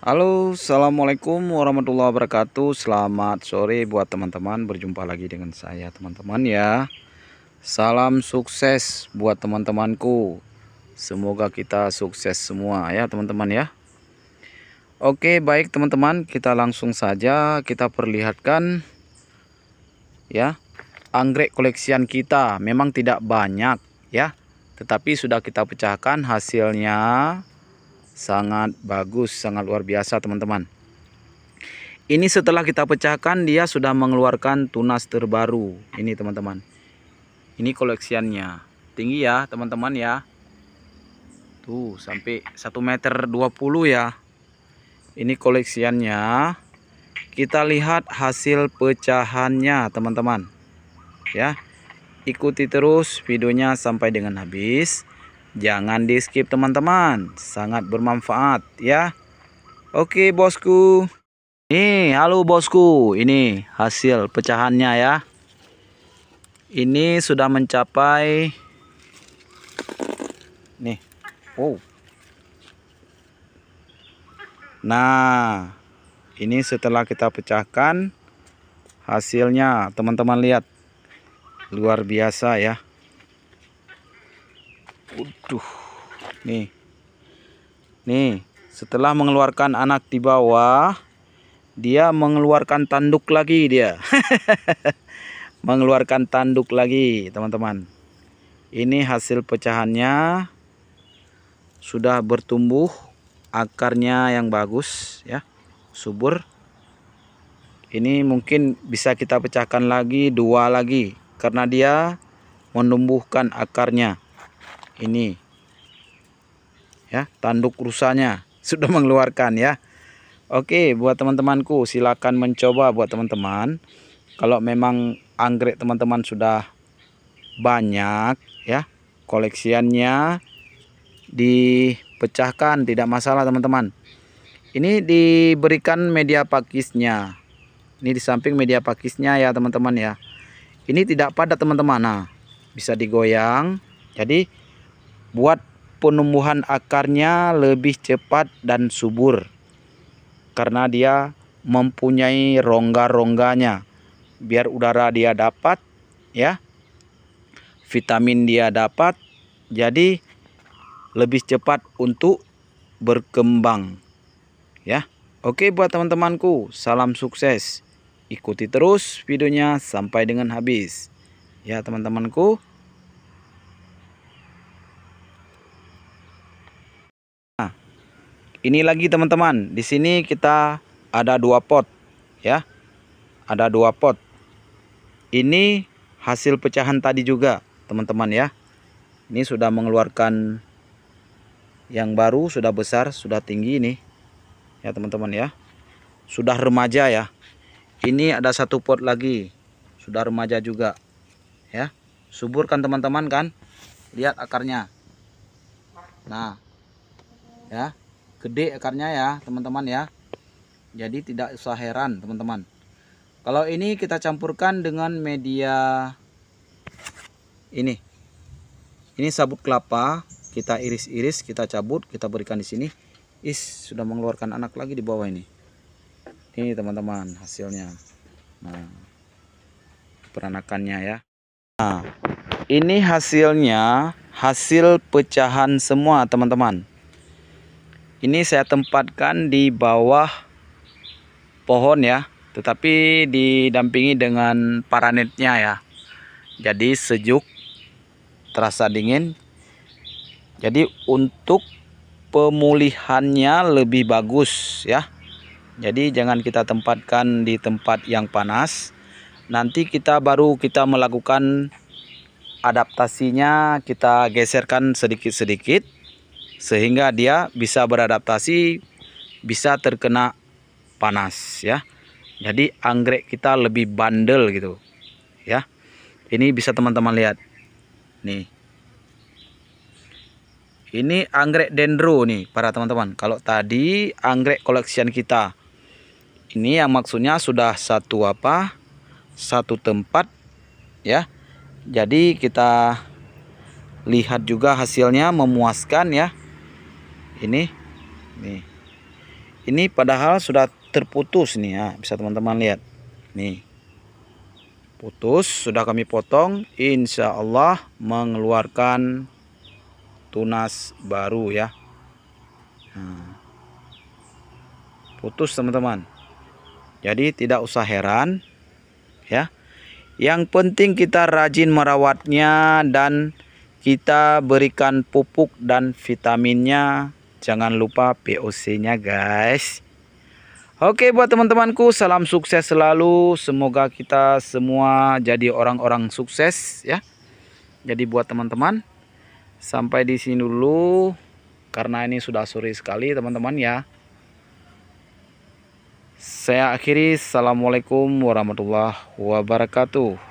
Halo assalamualaikum warahmatullahi wabarakatuh Selamat sore buat teman-teman Berjumpa lagi dengan saya teman-teman ya Salam sukses buat teman-temanku Semoga kita sukses semua ya teman-teman ya Oke baik teman-teman kita langsung saja kita perlihatkan Ya anggrek koleksian kita memang tidak banyak ya Tetapi sudah kita pecahkan hasilnya sangat bagus sangat luar biasa teman-teman ini setelah kita pecahkan dia sudah mengeluarkan tunas terbaru ini teman-teman ini koleksiannya tinggi ya teman-teman ya tuh sampai 1 meter 20 ya ini koleksiannya kita lihat hasil pecahannya teman-teman ya ikuti terus videonya sampai dengan habis Jangan di skip teman-teman Sangat bermanfaat ya Oke bosku Nih halo bosku Ini hasil pecahannya ya Ini sudah mencapai Nih Wow Nah Ini setelah kita pecahkan Hasilnya teman-teman lihat Luar biasa ya Waduh. Nih. Nih, setelah mengeluarkan anak di bawah, dia mengeluarkan tanduk lagi dia. mengeluarkan tanduk lagi, teman-teman. Ini hasil pecahannya sudah bertumbuh akarnya yang bagus ya, subur. Ini mungkin bisa kita pecahkan lagi dua lagi karena dia menumbuhkan akarnya ini ya tanduk rusanya sudah mengeluarkan ya Oke buat teman-temanku silakan mencoba buat teman-teman kalau memang anggrek teman-teman sudah banyak ya koleksiannya dipecahkan tidak masalah teman-teman ini diberikan media pakisnya ini di samping media pakisnya ya teman-teman ya ini tidak padat teman-teman nah bisa digoyang jadi buat penumbuhan akarnya lebih cepat dan subur karena dia mempunyai rongga-rongganya biar udara dia dapat ya vitamin dia dapat jadi lebih cepat untuk berkembang ya Oke buat teman-temanku, salam sukses. Ikuti terus videonya sampai dengan habis. Ya teman-temanku, Ini lagi teman-teman, di sini kita ada dua pot ya. Ada dua pot. Ini hasil pecahan tadi juga, teman-teman ya. Ini sudah mengeluarkan yang baru, sudah besar, sudah tinggi ini. Ya, teman-teman ya. Sudah remaja ya. Ini ada satu pot lagi. Sudah remaja juga. Ya. Suburkan teman-teman kan? Lihat akarnya. Nah. Ya gede akarnya ya teman-teman ya jadi tidak usah heran teman-teman kalau ini kita campurkan dengan media ini ini sabut kelapa kita iris-iris kita cabut kita berikan di sini is sudah mengeluarkan anak lagi di bawah ini ini teman-teman hasilnya nah peranakannya ya nah ini hasilnya hasil pecahan semua teman-teman ini saya tempatkan di bawah pohon ya tetapi didampingi dengan paranetnya ya jadi sejuk terasa dingin jadi untuk pemulihannya lebih bagus ya jadi jangan kita tempatkan di tempat yang panas nanti kita baru kita melakukan adaptasinya kita geserkan sedikit-sedikit sehingga dia bisa beradaptasi bisa terkena panas ya jadi anggrek kita lebih bandel gitu ya ini bisa teman-teman lihat nih ini anggrek dendro nih para teman-teman kalau tadi anggrek koleksian kita ini yang maksudnya sudah satu apa satu tempat ya jadi kita lihat juga hasilnya memuaskan ya ini nih ini padahal sudah terputus nih ya bisa teman-teman lihat nih putus sudah kami potong insya Allah mengeluarkan tunas baru ya nah. putus teman-teman jadi tidak usah heran ya yang penting kita rajin merawatnya dan kita berikan pupuk dan vitaminnya Jangan lupa POC-nya guys. Oke buat teman-temanku salam sukses selalu. Semoga kita semua jadi orang-orang sukses ya. Jadi buat teman-teman sampai di sini dulu karena ini sudah sore sekali teman-teman ya. Saya akhiri. Assalamualaikum warahmatullahi wabarakatuh.